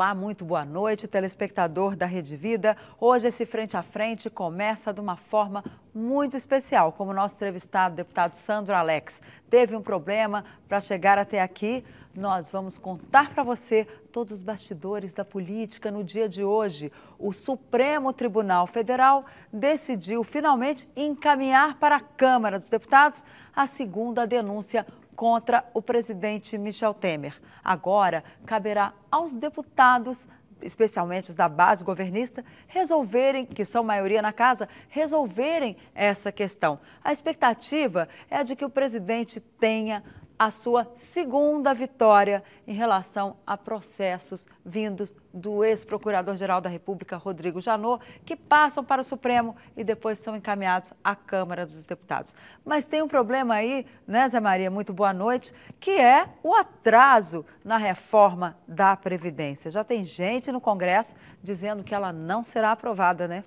Olá, muito boa noite, telespectador da Rede Vida. Hoje esse Frente a Frente começa de uma forma muito especial, como o nosso entrevistado, deputado Sandro Alex, teve um problema para chegar até aqui. Nós vamos contar para você todos os bastidores da política no dia de hoje. O Supremo Tribunal Federal decidiu finalmente encaminhar para a Câmara dos Deputados a segunda denúncia contra o presidente Michel Temer. Agora, caberá aos deputados, especialmente os da base governista, resolverem, que são maioria na casa, resolverem essa questão. A expectativa é a de que o presidente tenha a sua segunda vitória em relação a processos vindos do ex-procurador-geral da República, Rodrigo Janot, que passam para o Supremo e depois são encaminhados à Câmara dos Deputados. Mas tem um problema aí, né, Zé Maria? Muito boa noite, que é o atraso na reforma da Previdência. Já tem gente no Congresso dizendo que ela não será aprovada, né?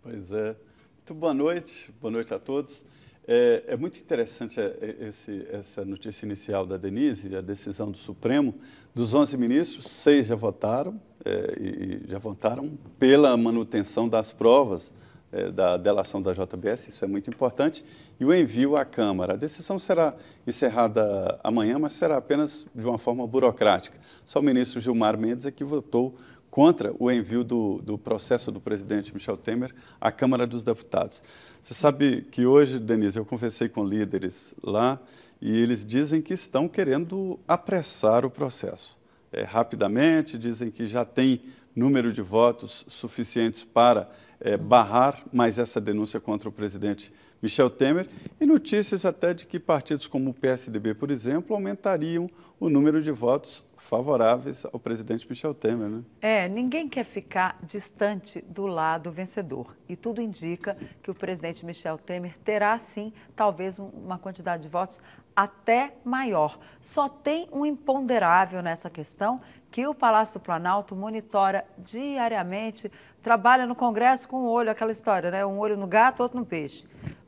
Pois é. Muito boa noite, boa noite a todos. É, é muito interessante é, é, esse, essa notícia inicial da Denise, a decisão do Supremo. Dos 11 ministros, seis já votaram, é, e já votaram pela manutenção das provas é, da delação da JBS, isso é muito importante, e o envio à Câmara. A decisão será encerrada amanhã, mas será apenas de uma forma burocrática. Só o ministro Gilmar Mendes é que votou contra o envio do, do processo do presidente Michel Temer à Câmara dos Deputados. Você sabe que hoje, Denise, eu conversei com líderes lá e eles dizem que estão querendo apressar o processo. É, rapidamente, dizem que já tem número de votos suficientes para é, barrar mais essa denúncia contra o presidente Michel Temer e notícias até de que partidos como o PSDB, por exemplo, aumentariam o número de votos favoráveis ao presidente Michel Temer. Né? É, ninguém quer ficar distante do lado vencedor. E tudo indica que o presidente Michel Temer terá, sim, talvez uma quantidade de votos até maior. Só tem um imponderável nessa questão que o Palácio do Planalto monitora diariamente, trabalha no Congresso com um olho, aquela história, né? Um olho no gato, outro no peixe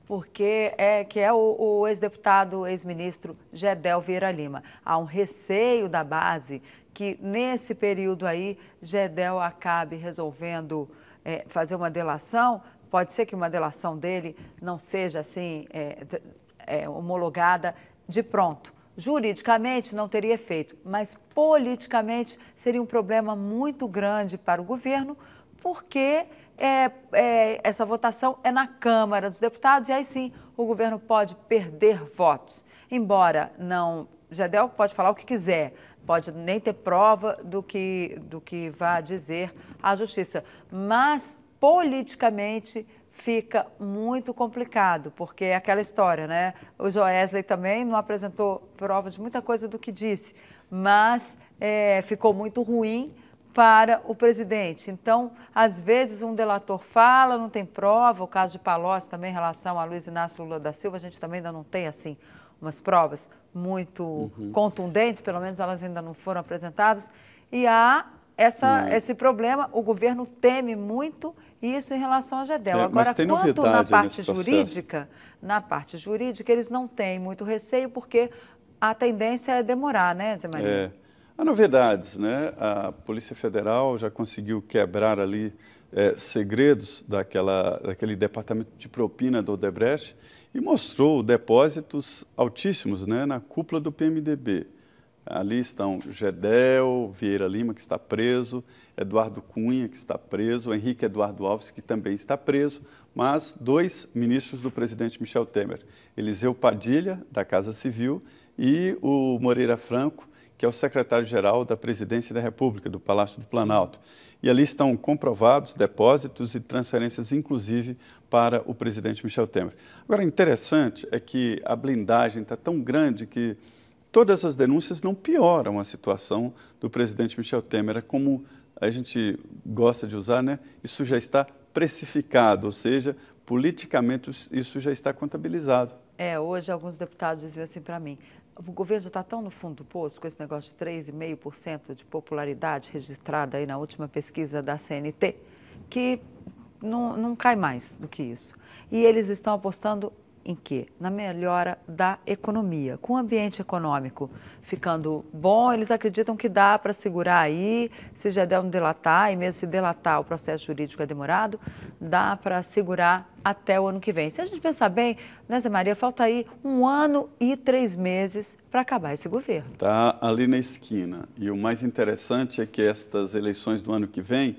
porque é que é o, o ex-deputado, ex-ministro Gedel Vieira Lima. Há um receio da base que nesse período aí Gedel acabe resolvendo é, fazer uma delação. Pode ser que uma delação dele não seja assim é, é, homologada de pronto. Juridicamente não teria efeito, mas politicamente seria um problema muito grande para o governo, porque é, é, essa votação é na Câmara dos Deputados e aí sim o governo pode perder votos. Embora não. Jadel pode falar o que quiser, pode nem ter prova do que, do que vá dizer a justiça, mas politicamente fica muito complicado, porque é aquela história, né? O Joesley também não apresentou prova de muita coisa do que disse, mas é, ficou muito ruim para o presidente. Então, às vezes um delator fala, não tem prova, o caso de Palocci também em relação a Luiz Inácio Lula da Silva, a gente também ainda não tem assim umas provas muito uhum. contundentes, pelo menos elas ainda não foram apresentadas, e há essa, uhum. esse problema, o governo teme muito isso em relação a GEDEL. É, Agora, quanto na parte jurídica, na parte jurídica eles não têm muito receio, porque a tendência é demorar, né, Zé Maria? É. Há novidades, né? A Polícia Federal já conseguiu quebrar ali é, segredos daquela, daquele departamento de propina do Odebrecht e mostrou depósitos altíssimos né, na cúpula do PMDB. Ali estão Gedel, Vieira Lima, que está preso, Eduardo Cunha, que está preso, Henrique Eduardo Alves, que também está preso, mas dois ministros do presidente Michel Temer, Eliseu Padilha, da Casa Civil, e o Moreira Franco, que é o secretário-geral da Presidência da República, do Palácio do Planalto. E ali estão comprovados depósitos e transferências, inclusive, para o presidente Michel Temer. Agora, interessante é que a blindagem está tão grande que todas as denúncias não pioram a situação do presidente Michel Temer. É como a gente gosta de usar, né? Isso já está precificado, ou seja, politicamente isso já está contabilizado. É, hoje alguns deputados diziam assim para mim, o governo está tão no fundo do poço com esse negócio de 3,5% de popularidade registrada aí na última pesquisa da CNT, que não, não cai mais do que isso. E eles estão apostando em quê? Na melhora da economia. Com o ambiente econômico ficando bom, eles acreditam que dá para segurar aí, se já der um delatar, e mesmo se delatar o processo jurídico é demorado, dá para segurar até o ano que vem. Se a gente pensar bem, né, Zé Maria, falta aí um ano e três meses para acabar esse governo. Está ali na esquina. E o mais interessante é que estas eleições do ano que vem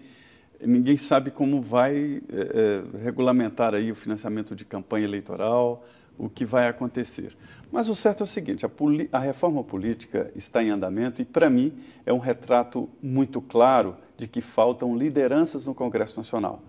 ninguém sabe como vai é, é, regulamentar aí o financiamento de campanha eleitoral, o que vai acontecer. Mas o certo é o seguinte: a, a reforma política está em andamento e, para mim, é um retrato muito claro de que faltam lideranças no Congresso Nacional.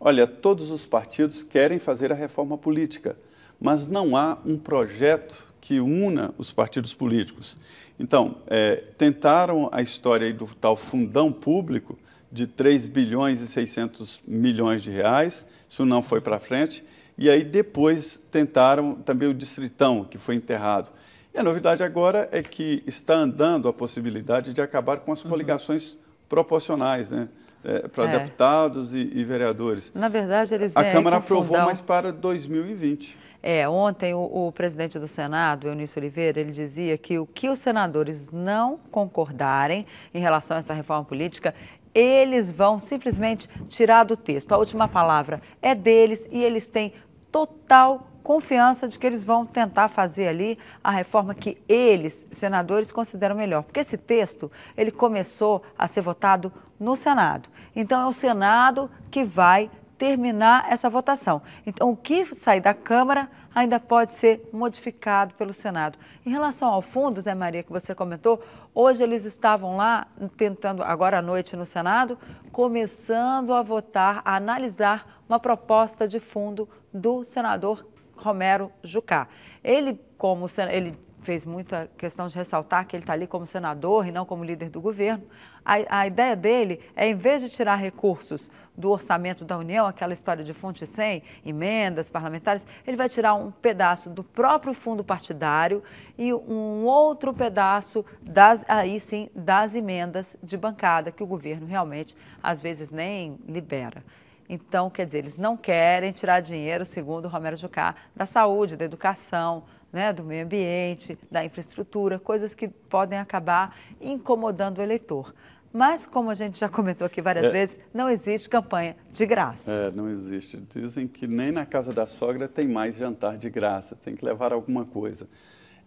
Olha, todos os partidos querem fazer a reforma política, mas não há um projeto que una os partidos políticos. Então, é, tentaram a história do tal fundão público, de 3 bilhões e 600 milhões de reais, isso não foi para frente. E aí depois tentaram também o distritão, que foi enterrado. E a novidade agora é que está andando a possibilidade de acabar com as uhum. coligações uhum. proporcionais, né? É, para é. deputados e, e, vereadores. Na verdade, eles A Câmara aprovou, mas para 2020. É, ontem o, o presidente do Senado, Eunício Oliveira, ele dizia que o que os senadores não concordarem em relação a essa reforma política, eles vão simplesmente tirar do texto. A última palavra é deles e eles têm total confiança de que eles vão tentar fazer ali a reforma que eles, senadores, consideram melhor. Porque esse texto, ele começou a ser votado no Senado. Então é o Senado que vai terminar essa votação. Então, o que sai da Câmara ainda pode ser modificado pelo Senado. Em relação ao fundo, Zé Maria, que você comentou, hoje eles estavam lá tentando, agora à noite no Senado, começando a votar, a analisar uma proposta de fundo do senador Romero Jucá. Ele, como ele fez muita questão de ressaltar que ele está ali como senador e não como líder do governo. A, a, ideia dele é, em vez de tirar recursos do orçamento da União, aquela história de fonte sem emendas parlamentares, ele vai tirar um pedaço do próprio fundo partidário e um outro pedaço, das, aí sim, das emendas de bancada, que o governo realmente, às vezes, nem libera. Então, quer dizer, eles não querem tirar dinheiro, segundo Romero Jucá, da saúde, da educação, né, do meio ambiente, da infraestrutura, coisas que podem acabar incomodando o eleitor. Mas, como a gente já comentou aqui várias é, vezes, não existe campanha de graça. É, não existe. Dizem que nem na casa da sogra tem mais jantar de graça, tem que levar alguma coisa.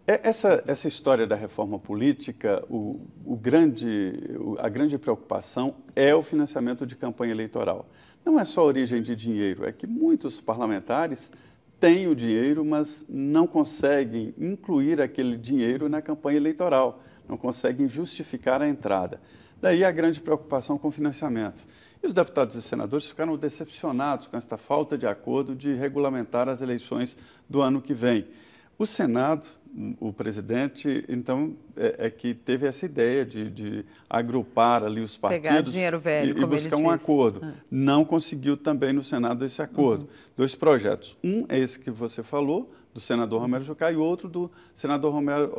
É, essa, essa história da reforma política, o, o grande, a grande preocupação é o financiamento de campanha eleitoral. Não é só a origem de dinheiro, é que muitos parlamentares têm o dinheiro, mas não conseguem incluir aquele dinheiro na campanha eleitoral, não conseguem justificar a entrada. Daí a grande preocupação com o financiamento. E os deputados e senadores ficaram decepcionados com esta falta de acordo de regulamentar as eleições do ano que vem. O Senado o presidente, então, é, é, que teve essa ideia de, de agrupar ali os partidos velho, e, e, buscar um acordo. Ah. Não conseguiu também no Senado esse acordo. Uhum. Dois projetos. Um é esse que você falou, do senador Romero uhum. Jucá, e outro do senador Romero,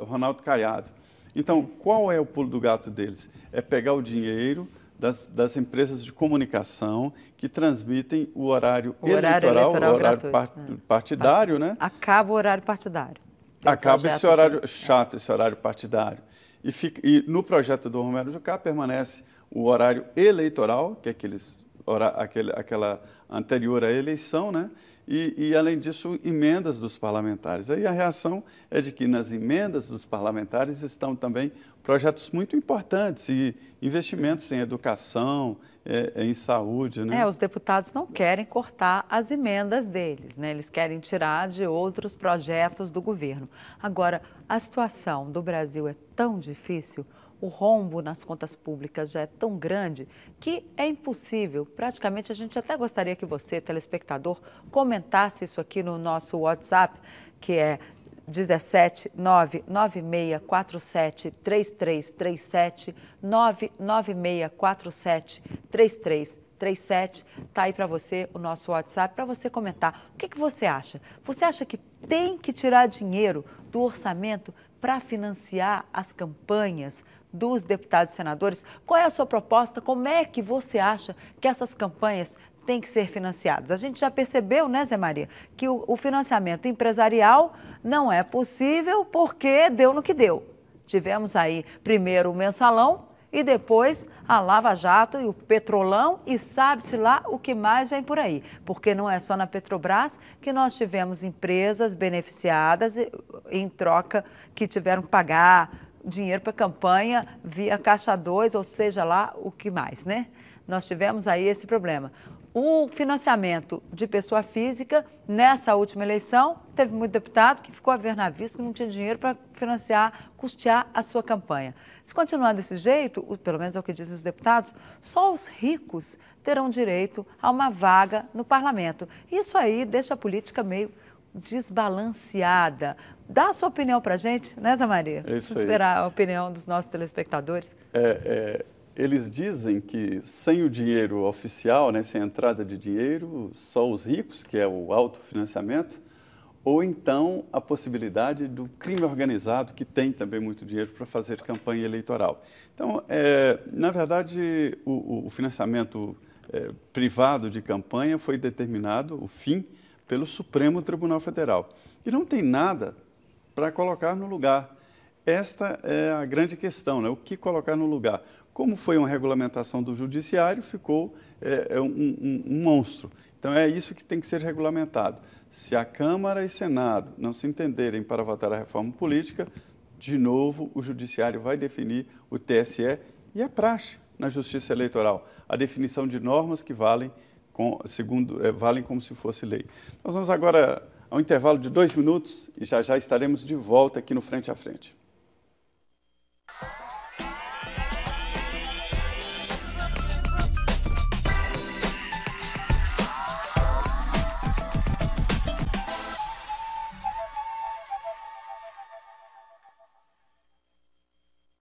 uh, Ronaldo Caiado. Então, qual é o pulo do gato deles? É pegar o dinheiro das, das empresas de comunicação que transmitem o horário, o horário eleitoral, o horário part, é. partidário, né? Acaba o horário partidário. Acaba esse horário é. chato, esse horário partidário. E, fica, e no projeto do Romero Jucá permanece o horário eleitoral, que é aqueles, hora, aquele, aquela anterior à eleição, né? e, e, além disso, emendas dos parlamentares. Aí a reação é de que nas emendas dos parlamentares estão também projetos muito importantes e investimentos em educação, é, é, em saúde. Né? É, os deputados não querem cortar as emendas deles, né? eles querem tirar de outros projetos do governo. Agora, a situação do Brasil é tão difícil o rombo nas contas públicas já é tão grande que é impossível. Praticamente, a gente até gostaria que você, telespectador, comentasse isso aqui no nosso WhatsApp, que é 17 996473337, 996473337. 37, tá aí para você o nosso WhatsApp para você comentar. O que, que você acha? Você acha que tem que tirar dinheiro do orçamento para financiar as campanhas dos deputados e senadores. Qual é a sua proposta? Como é que você acha que essas campanhas têm que ser financiadas? A gente já percebeu, né, Zé Maria, que o, o financiamento empresarial não é possível porque deu no que deu. Tivemos aí primeiro o mensalão, e depois a Lava Jato e o Petrolão e sabe-se lá o que mais vem por aí. Porque não é só na Petrobras que nós tivemos empresas beneficiadas em troca que tiveram que pagar dinheiro para campanha via Caixa 2, ou seja lá o que mais, né? Nós tivemos aí esse problema. O financiamento de pessoa física, nessa última eleição, teve muito deputado que ficou a ver na vista que não tinha dinheiro para financiar, custear a sua campanha. Se continuar desse jeito, pelo menos é o que dizem os deputados, só os ricos terão direito a uma vaga no parlamento. Isso aí deixa a política meio desbalanceada, Dá a sua opinião para a gente, né, Zé Maria? É isso esperar a opinião dos nossos telespectadores. É, é, eles dizem que sem o dinheiro oficial, né, sem a entrada de dinheiro, só os ricos, que é o autofinanciamento, ou então a possibilidade do crime organizado, que tem também muito dinheiro para fazer campanha eleitoral. Então, é, na verdade, o, o financiamento é, privado de campanha foi determinado, o fim, pelo Supremo Tribunal Federal. E não tem nada para colocar no lugar. Esta é a grande questão, né? o que colocar no lugar. Como foi uma regulamentação do judiciário, ficou é, é um, um, um monstro. Então é isso que tem que ser regulamentado. Se a Câmara e Senado não se entenderem para votar a reforma política, de novo o Judiciário vai definir o TSE e a praxe na Justiça Eleitoral, a definição de normas que valem, com, segundo, é, valem como se fosse lei. Nós vamos agora a um intervalo de dois minutos e já já estaremos de volta aqui no Frente a Frente.